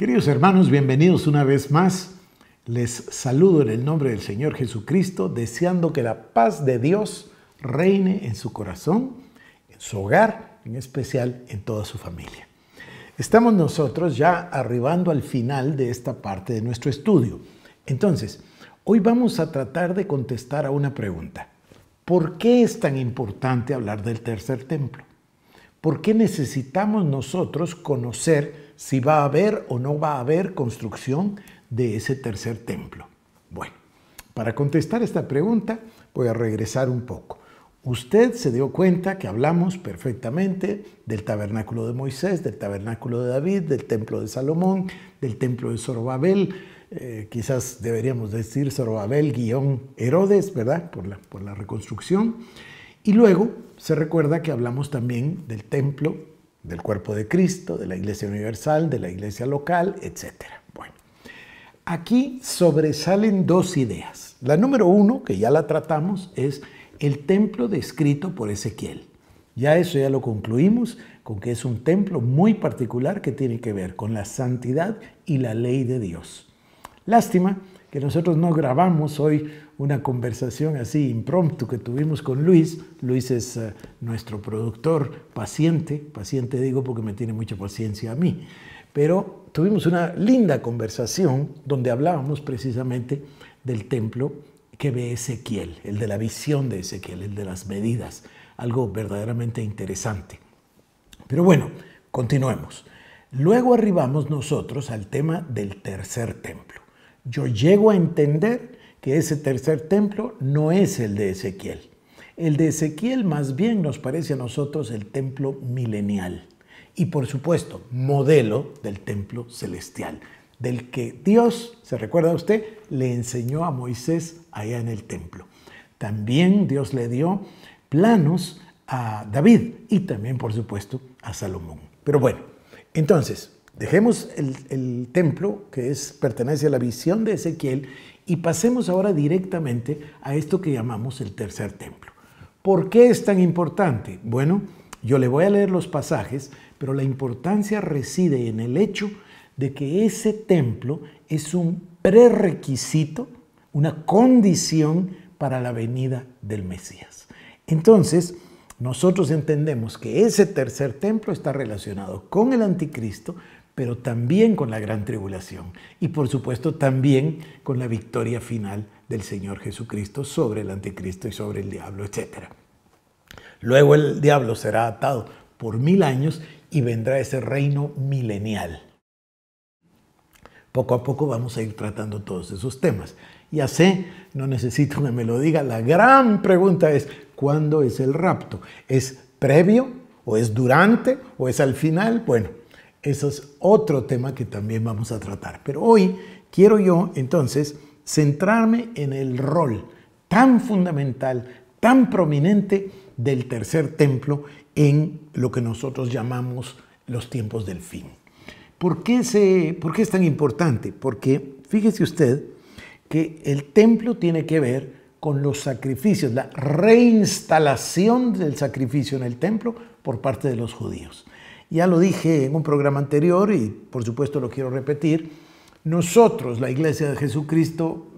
Queridos hermanos, bienvenidos una vez más. Les saludo en el nombre del Señor Jesucristo, deseando que la paz de Dios reine en su corazón, en su hogar, en especial en toda su familia. Estamos nosotros ya arribando al final de esta parte de nuestro estudio. Entonces, hoy vamos a tratar de contestar a una pregunta. ¿Por qué es tan importante hablar del tercer templo? ¿Por qué necesitamos nosotros conocer si va a haber o no va a haber construcción de ese tercer templo. Bueno, para contestar esta pregunta voy a regresar un poco. Usted se dio cuenta que hablamos perfectamente del tabernáculo de Moisés, del tabernáculo de David, del templo de Salomón, del templo de Zorobabel, eh, quizás deberíamos decir Zorobabel guión Herodes, ¿verdad? Por la, por la reconstrucción. Y luego se recuerda que hablamos también del templo del cuerpo de Cristo, de la iglesia universal, de la iglesia local, etc. Bueno, aquí sobresalen dos ideas. La número uno, que ya la tratamos, es el templo descrito por Ezequiel. Ya eso ya lo concluimos con que es un templo muy particular que tiene que ver con la santidad y la ley de Dios. Lástima que nosotros no grabamos hoy una conversación así impromptu que tuvimos con Luis. Luis es eh, nuestro productor paciente, paciente digo porque me tiene mucha paciencia a mí, pero tuvimos una linda conversación donde hablábamos precisamente del templo que ve Ezequiel, el de la visión de Ezequiel, el de las medidas, algo verdaderamente interesante. Pero bueno, continuemos. Luego arribamos nosotros al tema del tercer templo yo llego a entender que ese tercer templo no es el de Ezequiel. El de Ezequiel más bien nos parece a nosotros el templo milenial y por supuesto modelo del templo celestial, del que Dios, se recuerda usted, le enseñó a Moisés allá en el templo. También Dios le dio planos a David y también por supuesto a Salomón. Pero bueno, entonces, Dejemos el, templo, que es, pertenece a la visión de Ezequiel, y pasemos ahora directamente a esto que llamamos el tercer templo. ¿Por qué es tan importante? Bueno, yo le voy a leer los pasajes, pero la importancia reside en el hecho de que ese templo es un prerequisito, una condición para la venida del Mesías. Entonces, nosotros entendemos que ese tercer templo está relacionado con el anticristo, pero también con la gran tribulación y por supuesto también con la victoria final del Señor Jesucristo sobre el anticristo y sobre el diablo, etc. Luego el diablo será atado por mil años y vendrá ese reino milenial. Poco a poco vamos a ir tratando todos esos temas. Ya sé, no necesito que me lo diga, la gran pregunta es, ¿cuándo es el rapto? ¿Es previo o es durante o es al final? Bueno, eso es otro tema que también vamos a tratar. Pero hoy quiero yo entonces centrarme en el rol tan fundamental, tan prominente del tercer templo en lo que nosotros llamamos los tiempos del fin. ¿Por qué, qué es tan importante? Porque fíjese usted que el templo tiene que ver con los sacrificios, la reinstalación del sacrificio en el templo por parte de los judíos. Ya lo dije en un programa anterior y por supuesto lo quiero repetir. Nosotros, la Iglesia de Jesucristo,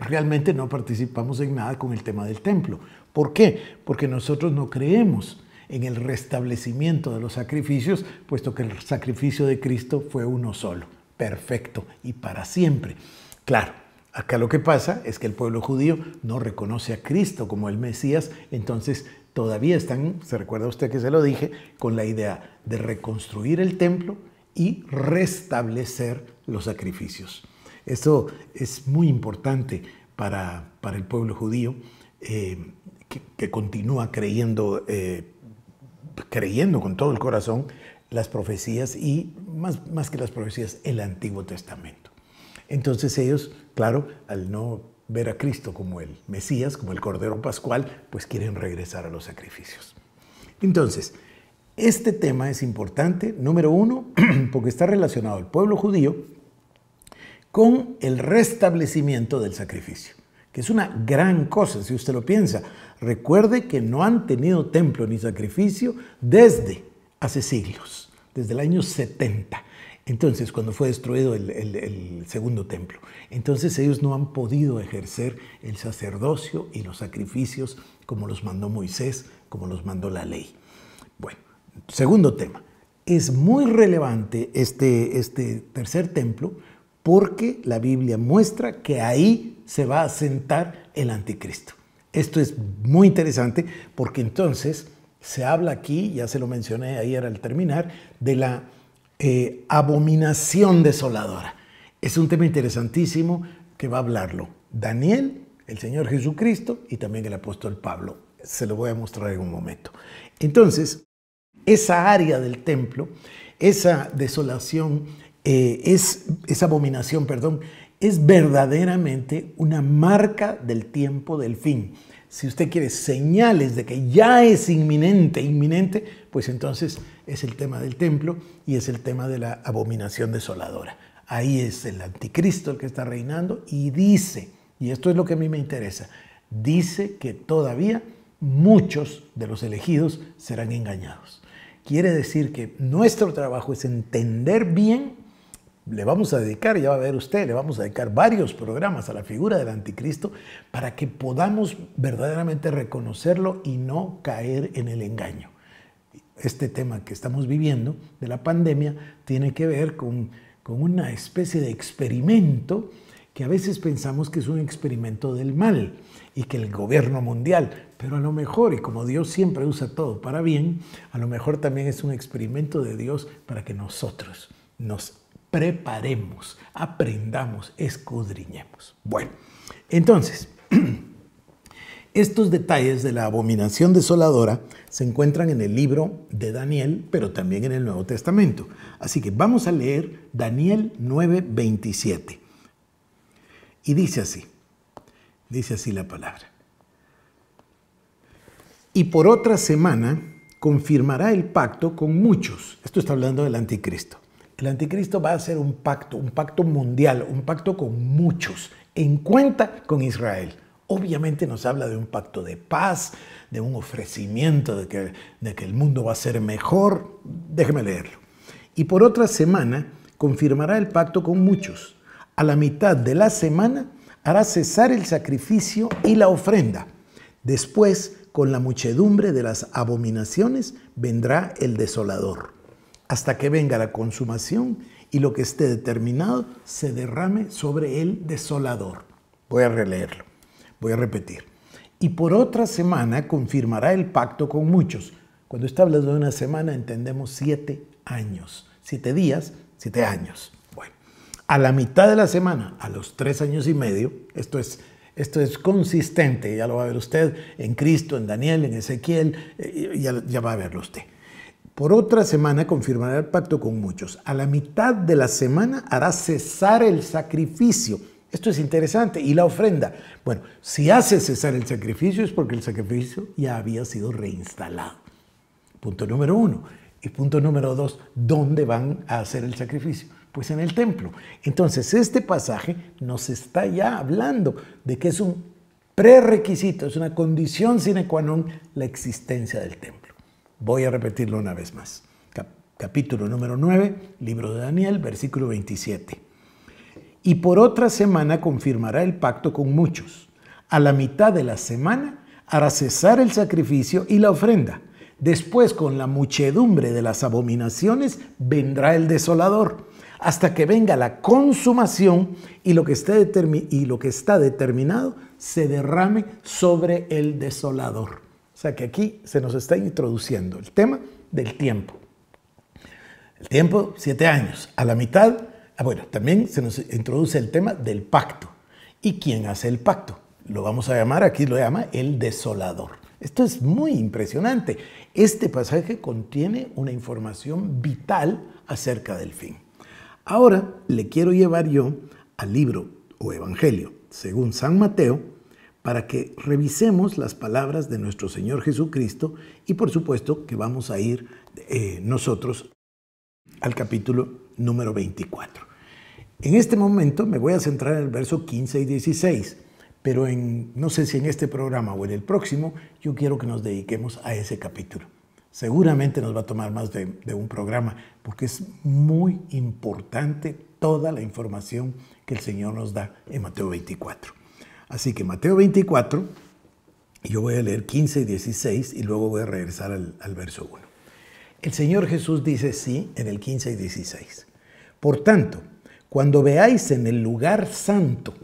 realmente no participamos en nada con el tema del templo. ¿Por qué? Porque nosotros no creemos en el restablecimiento de los sacrificios, puesto que el sacrificio de Cristo fue uno solo, perfecto y para siempre. Claro, acá lo que pasa es que el pueblo judío no reconoce a Cristo como el Mesías, entonces todavía están, se recuerda usted que se lo dije, con la idea de reconstruir el templo y restablecer los sacrificios. Esto es muy importante para, el pueblo judío eh, que, continúa creyendo, eh, creyendo con todo el corazón las profecías y más, más que las profecías, el Antiguo Testamento. Entonces ellos, claro, al no ver a Cristo como el Mesías, como el Cordero Pascual, pues quieren regresar a los sacrificios. Entonces, este tema es importante, número uno, porque está relacionado al pueblo judío con el restablecimiento del sacrificio, que es una gran cosa si usted lo piensa. Recuerde que no han tenido templo ni sacrificio desde hace siglos, desde el año 70. Entonces, cuando fue destruido el, segundo templo, entonces ellos no han podido ejercer el sacerdocio y los sacrificios como los mandó Moisés, como los mandó la ley. Bueno, segundo tema. Es muy relevante este, este tercer templo porque la Biblia muestra que ahí se va a sentar el anticristo. Esto es muy interesante porque entonces se habla aquí, ya se lo mencioné ayer al terminar, de la eh, abominación desoladora. Es un tema interesantísimo que va a hablarlo Daniel, el Señor Jesucristo y también el apóstol Pablo. Se lo voy a mostrar en un momento. Entonces, esa área del templo, esa desolación, eh, esa abominación, perdón, es verdaderamente una marca del tiempo del fin. Si usted quiere señales de que ya es inminente, inminente, pues entonces es el tema del templo y es el tema de la abominación desoladora. Ahí es el anticristo el que está reinando y dice, y esto es lo que a mí me interesa, dice que todavía muchos de los elegidos serán engañados. Quiere decir que nuestro trabajo es entender bien, le vamos a dedicar, ya va a ver usted, le vamos a dedicar varios programas a la figura del anticristo para que podamos verdaderamente reconocerlo y no caer en el engaño este tema que estamos viviendo de la pandemia tiene que ver con, una especie de experimento que a veces pensamos que es un experimento del mal y que el gobierno mundial, pero a lo mejor, y como Dios siempre usa todo para bien, a lo mejor también es un experimento de Dios para que nosotros nos preparemos, aprendamos, escudriñemos. Bueno, entonces... Estos detalles de la abominación desoladora se encuentran en el libro de Daniel, pero también en el Nuevo Testamento. Así que vamos a leer Daniel 9:27. Y dice así, dice así la palabra. Y por otra semana confirmará el pacto con muchos. Esto está hablando del anticristo. El anticristo va a hacer un pacto, un pacto mundial, un pacto con muchos, en cuenta con Israel obviamente nos habla de un pacto de paz, de un ofrecimiento de que, el mundo va a ser mejor. Déjeme leerlo. Y por otra semana confirmará el pacto con muchos. A la mitad de la semana hará cesar el sacrificio y la ofrenda. Después, con la muchedumbre de las abominaciones, vendrá el desolador, hasta que venga la consumación y lo que esté determinado se derrame sobre el desolador. Voy a releerlo. Voy a repetir. Y por otra semana confirmará el pacto con muchos. Cuando está hablando de una semana entendemos siete años. Siete días, siete años. Bueno, a la mitad de la semana, a los tres años y medio, esto es esto es consistente, ya lo va a ver usted en Cristo, en Daniel, en Ezequiel, eh, ya, ya, va a verlo usted. Por otra semana confirmará el pacto con muchos. A la mitad de la semana hará cesar el sacrificio. Esto es interesante. ¿Y la ofrenda? Bueno, si hace cesar el sacrificio es porque el sacrificio ya había sido reinstalado. Punto número uno. Y punto número dos, ¿dónde van a hacer el sacrificio? Pues en el templo. Entonces, este pasaje nos está ya hablando de que es un prerequisito, es una condición sine qua non la existencia del templo. Voy a repetirlo una vez más. Capítulo número nueve, libro de Daniel, versículo 27 y por otra semana confirmará el pacto con muchos. A la mitad de la semana hará cesar el sacrificio y la ofrenda. Después, con la muchedumbre de las abominaciones, vendrá el desolador, hasta que venga la consumación y lo que, está determinado se derrame sobre el desolador. O sea que aquí se nos está introduciendo el tema del tiempo. El tiempo, siete años. A la mitad Ah, bueno, también se nos introduce el tema del pacto. ¿Y quién hace el pacto? Lo vamos a llamar, aquí lo llama el desolador. Esto es muy impresionante. Este pasaje contiene una información vital acerca del fin. Ahora le quiero llevar yo al libro o Evangelio, según San Mateo, para que revisemos las palabras de nuestro Señor Jesucristo y por supuesto que vamos a ir eh, nosotros al capítulo número 24. En este momento me voy a centrar en el verso 15 y 16, pero en, no sé si en este programa o en el próximo, yo quiero que nos dediquemos a ese capítulo. Seguramente nos va a tomar más de, un programa, porque es muy importante toda la información que el Señor nos da en Mateo 24. Así que Mateo 24, yo voy a leer 15 y 16 y luego voy a regresar al, al verso 1. El Señor Jesús dice sí en el 15 y 16. Por tanto, cuando veáis en el lugar santo,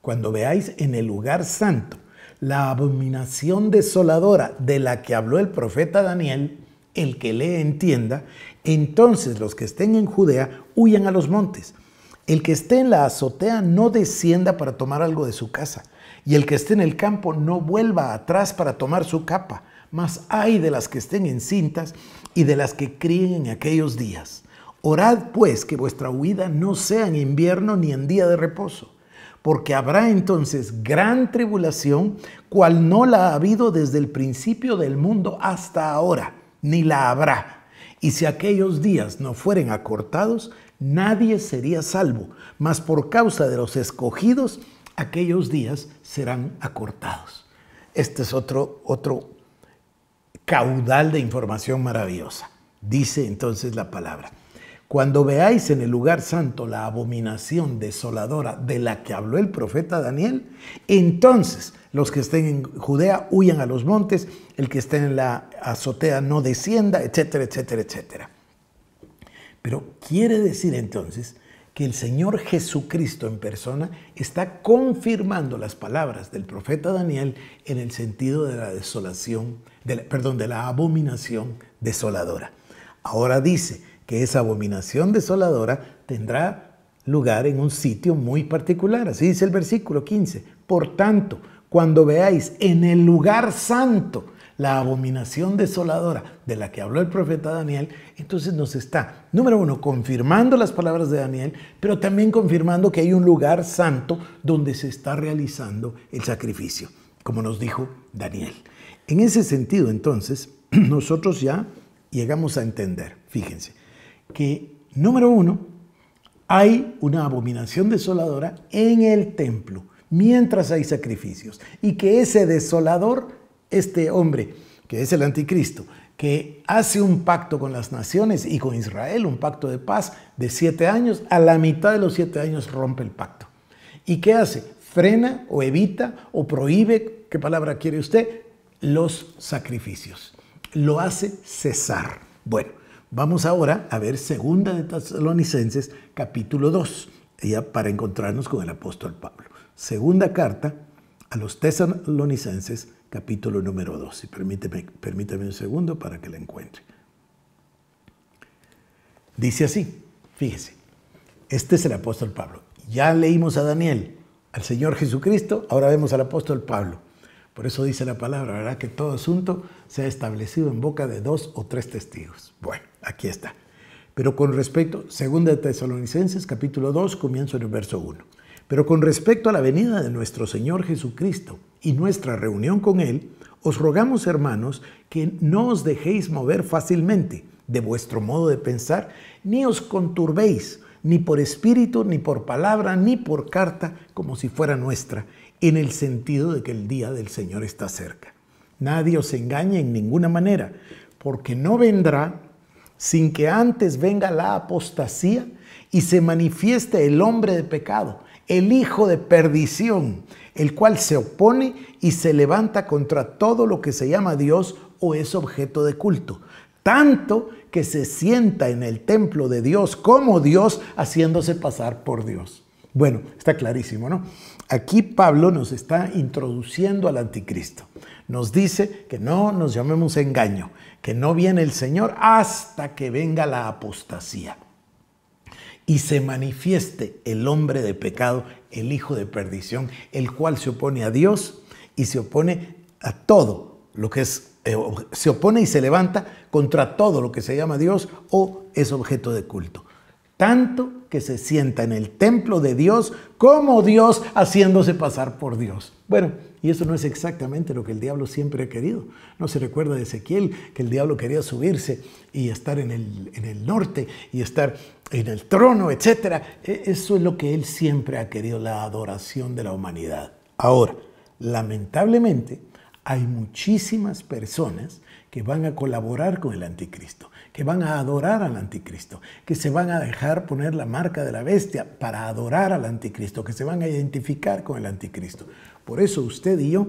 cuando veáis en el lugar santo la abominación desoladora de la que habló el profeta Daniel, el que le entienda, entonces los que estén en Judea huyan a los montes. El que esté en la azotea no descienda para tomar algo de su casa, y el que esté en el campo no vuelva atrás para tomar su capa mas hay de las que estén encintas y de las que críen en aquellos días. Orad pues que vuestra huida no sea en invierno ni en día de reposo, porque habrá entonces gran tribulación, cual no la ha habido desde el principio del mundo hasta ahora, ni la habrá. Y si aquellos días no fueren acortados, nadie sería salvo, mas por causa de los escogidos, aquellos días serán acortados. Este es otro, otro caudal de información maravillosa. Dice entonces la palabra. Cuando veáis en el lugar santo la abominación desoladora de la que habló el profeta Daniel, entonces los que estén en Judea huyan a los montes, el que esté en la azotea no descienda, etcétera, etcétera, etcétera. Pero quiere decir entonces que el Señor Jesucristo en persona está confirmando las palabras del profeta Daniel en el sentido de la desolación perdón, de la abominación desoladora. Ahora dice que esa abominación desoladora tendrá lugar en un sitio muy particular. Así dice el versículo 15. Por tanto, cuando veáis en el lugar santo la abominación desoladora de la que habló el profeta Daniel, entonces nos está, número uno, confirmando las palabras de Daniel, pero también confirmando que hay un lugar santo donde se está realizando el sacrificio, como nos dijo Daniel. En ese sentido, entonces, nosotros ya llegamos a entender, fíjense, que número uno, hay una abominación desoladora en el templo mientras hay sacrificios y que ese desolador, este hombre, que es el anticristo, que hace un pacto con las naciones y con Israel, un pacto de paz de siete años, a la mitad de los siete años rompe el pacto. ¿Y qué hace? Frena o evita o prohíbe, ¿qué palabra quiere usted? los sacrificios. Lo hace cesar. Bueno, vamos ahora a ver segunda de Tesalonicenses capítulo 2, ya para encontrarnos con el apóstol Pablo. Segunda carta a los tesalonicenses capítulo número 2. Y permíteme, permíteme un segundo para que la encuentre. Dice así, fíjese, este es el apóstol Pablo. Ya leímos a Daniel, al Señor Jesucristo, ahora vemos al apóstol Pablo. Por eso dice la palabra, ¿verdad? Que todo asunto sea establecido en boca de dos o tres testigos. Bueno, aquí está. Pero con respecto, segunda de Tesalonicenses capítulo 2, comienzo en el verso 1. Pero con respecto a la venida de nuestro Señor Jesucristo y nuestra reunión con Él, os rogamos, hermanos, que no os dejéis mover fácilmente de vuestro modo de pensar, ni os conturbéis, ni por espíritu, ni por palabra, ni por carta, como si fuera nuestra, en el sentido de que el día del Señor está cerca. Nadie os engañe en ninguna manera, porque no vendrá sin que antes venga la apostasía y se manifieste el hombre de pecado, el hijo de perdición, el cual se opone y se levanta contra todo lo que se llama Dios o es objeto de culto, tanto que se sienta en el templo de Dios como Dios haciéndose pasar por Dios. Bueno, está clarísimo, ¿no? Aquí Pablo nos está introduciendo al anticristo. Nos dice que no nos llamemos engaño, que no viene el Señor hasta que venga la apostasía y se manifieste el hombre de pecado, el hijo de perdición, el cual se opone a Dios y se opone a todo lo que es, eh, se opone y se levanta contra todo lo que se llama Dios o es objeto de culto. Tanto que se sienta en el templo de Dios como Dios haciéndose pasar por Dios. Bueno, y eso no es exactamente lo que el diablo siempre ha querido. No se recuerda de Ezequiel que el diablo quería subirse y estar en el, norte y estar en el trono, etc. E, eso es lo que él siempre ha querido, la adoración de la humanidad. Ahora, lamentablemente, hay muchísimas personas que van a colaborar con el anticristo, que van a adorar al anticristo, que se van a dejar poner la marca de la bestia para adorar al anticristo, que se van a identificar con el anticristo. Por eso usted y yo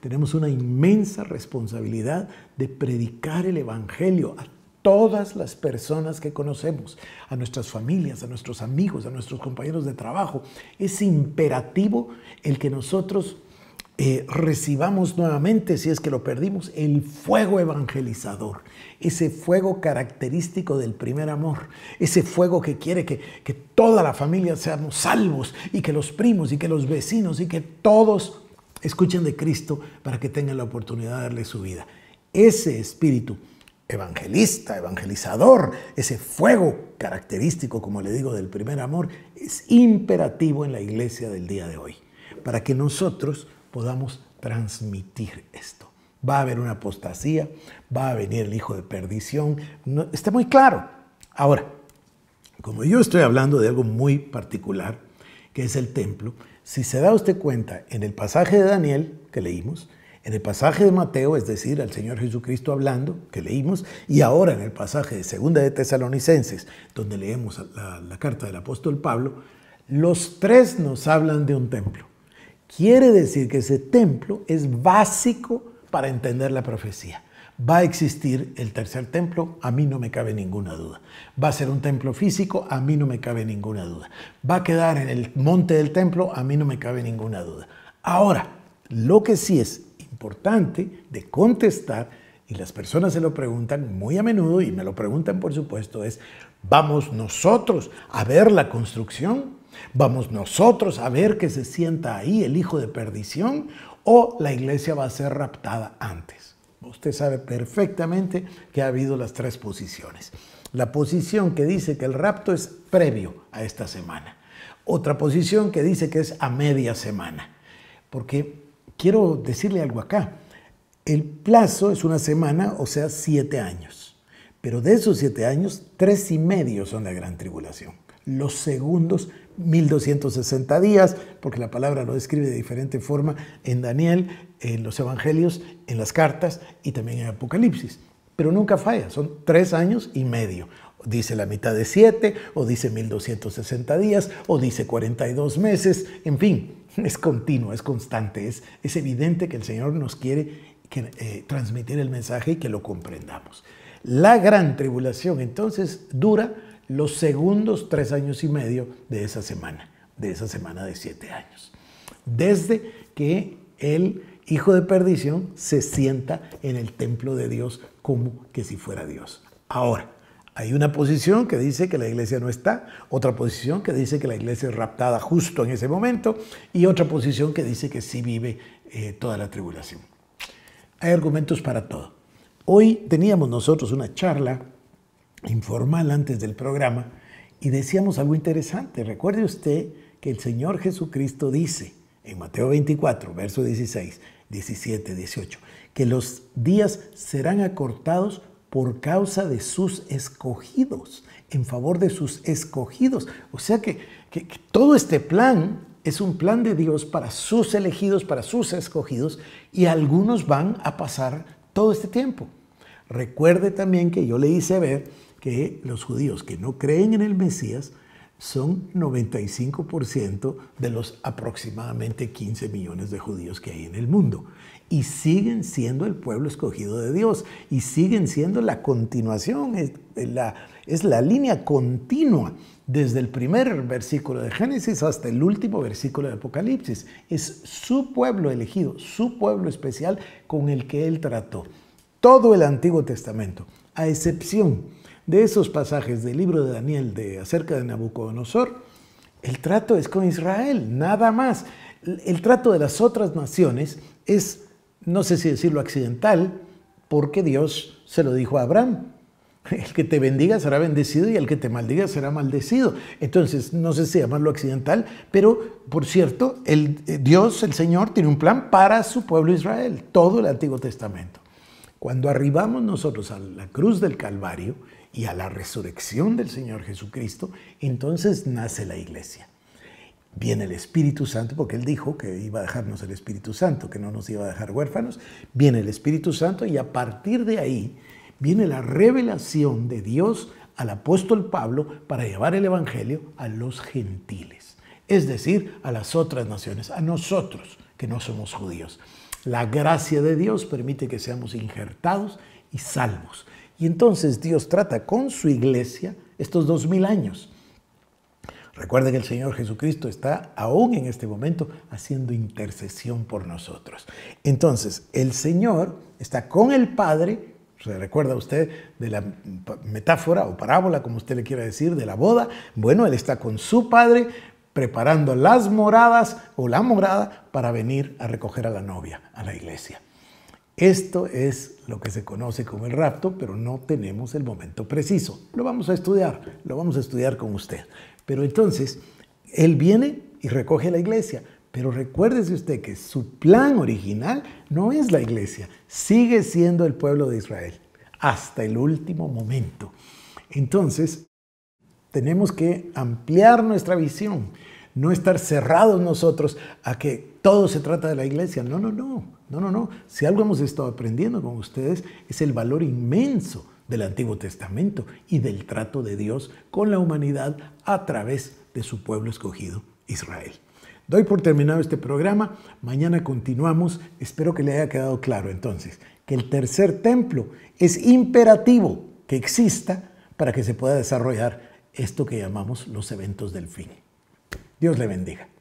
tenemos una inmensa responsabilidad de predicar el Evangelio a todas las personas que conocemos, a nuestras familias, a nuestros amigos, a nuestros compañeros de trabajo. Es imperativo el que nosotros eh, recibamos nuevamente, si es que lo perdimos, el fuego evangelizador, ese fuego característico del primer amor, ese fuego que quiere que, que toda la familia seamos salvos y que los primos y que los vecinos y que todos escuchen de Cristo para que tengan la oportunidad de darle su vida. Ese espíritu evangelista, evangelizador, ese fuego característico, como le digo, del primer amor, es imperativo en la iglesia del día de hoy, para que nosotros podamos transmitir esto. Va a haber una apostasía, va a venir el hijo de perdición, no, está muy claro. Ahora, como yo estoy hablando de algo muy particular, que es el templo, si se da usted cuenta en el pasaje de Daniel que leímos, en el pasaje de Mateo, es decir, al Señor Jesucristo hablando, que leímos, y ahora en el pasaje de Segunda de Tesalonicenses, donde leemos la carta del apóstol Pablo, los tres nos hablan de un templo. Quiere decir que ese templo es básico para entender la profecía. Va a existir el tercer templo, a mí no me cabe ninguna duda. Va a ser un templo físico, a mí no me cabe ninguna duda. Va a quedar en el monte del templo, a mí no me cabe ninguna duda. Ahora, lo que sí es importante de contestar, y las personas se lo preguntan muy a menudo, y me lo preguntan por supuesto, es, ¿vamos nosotros a ver la construcción? ¿Vamos nosotros a ver que se sienta ahí el hijo de perdición o la iglesia va a ser raptada antes? Usted sabe perfectamente que ha habido las tres posiciones. La posición que dice que el rapto es previo a esta semana. Otra posición que dice que es a media semana. Porque quiero decirle algo acá. El plazo es una semana, o sea, siete años. Pero de esos siete años, tres y medio son la gran tribulación. Los segundos 1260 días, porque la palabra lo describe de diferente forma en Daniel, en los Evangelios, en las cartas y también en Apocalipsis. Pero nunca falla, son tres años y medio. Dice la mitad de siete, o dice 1260 días, o dice 42 meses, en fin, es continuo, es constante, es, evidente que el Señor nos quiere eh, transmitir el mensaje y que lo comprendamos. La gran tribulación entonces dura los segundos tres años y medio de esa semana, de esa semana de siete años. Desde que el hijo de perdición se sienta en el templo de Dios como que si fuera Dios. Ahora, hay una posición que dice que la iglesia no está, otra posición que dice que la iglesia es raptada justo en ese momento y otra posición que dice que sí vive eh, toda la tribulación. Hay argumentos para todo. Hoy teníamos nosotros una charla informal antes del programa y decíamos algo interesante. Recuerde usted que el Señor Jesucristo dice en Mateo 24, verso 16, 17, 18, que los días serán acortados por causa de sus escogidos, en favor de sus escogidos. O sea que, todo este plan es un plan de Dios para sus elegidos, para sus escogidos, y algunos van a pasar todo este tiempo. Recuerde también que yo le hice ver los judíos que no creen en el Mesías son 95% de los aproximadamente 15 millones de judíos que hay en el mundo. Y siguen siendo el pueblo escogido de Dios y siguen siendo la continuación, es la, es la línea continua desde el primer versículo de Génesis hasta el último versículo de Apocalipsis. Es su pueblo elegido, su pueblo especial con el que él trató. Todo el Antiguo Testamento, a excepción de esos pasajes del libro de Daniel de acerca de Nabucodonosor, el trato es con Israel, nada más. El trato de las otras naciones es, no sé si decirlo accidental, porque Dios se lo dijo a Abraham. El que te bendiga será bendecido y el que te maldiga será maldecido. Entonces, no sé si llamarlo accidental, pero por cierto, eh, Dios, el Señor, tiene un plan para su pueblo Israel, todo el Antiguo Testamento. Cuando arribamos nosotros a la cruz del Calvario, y a la resurrección del Señor Jesucristo, entonces nace la iglesia. Viene el Espíritu Santo, porque Él dijo que iba a dejarnos el Espíritu Santo, que no nos iba a dejar huérfanos. Viene el Espíritu Santo y a partir de ahí viene la revelación de Dios al apóstol Pablo para llevar el Evangelio a los gentiles, es decir, a las otras naciones, a nosotros que no somos judíos. La gracia de Dios permite que seamos injertados y salvos. Y entonces Dios trata con su iglesia estos dos mil años. Recuerden que el Señor Jesucristo está aún en este momento haciendo intercesión por nosotros. Entonces, el Señor está con el Padre, se recuerda usted de la metáfora o parábola, como usted le quiera decir, de la boda. Bueno, Él está con su Padre preparando las moradas o la morada para venir a recoger a la novia, a la iglesia. Esto es lo que se conoce como el rapto, pero no tenemos el momento preciso. Lo vamos a estudiar, lo vamos a estudiar con usted. Pero entonces, él viene y recoge la iglesia. Pero recuérdese usted que su plan original no es la iglesia, sigue siendo el pueblo de Israel hasta el último momento. Entonces, tenemos que ampliar nuestra visión no estar cerrados nosotros a que todo se trata de la iglesia. No, no, no, no, no, no. Si algo hemos estado aprendiendo con ustedes es el valor inmenso del Antiguo Testamento y del trato de Dios con la humanidad a través de su pueblo escogido, Israel. Doy por terminado este programa, mañana continuamos, espero que le haya quedado claro entonces que el tercer templo es imperativo que exista para que se pueda desarrollar esto que llamamos los eventos del fin. Dios le bendiga.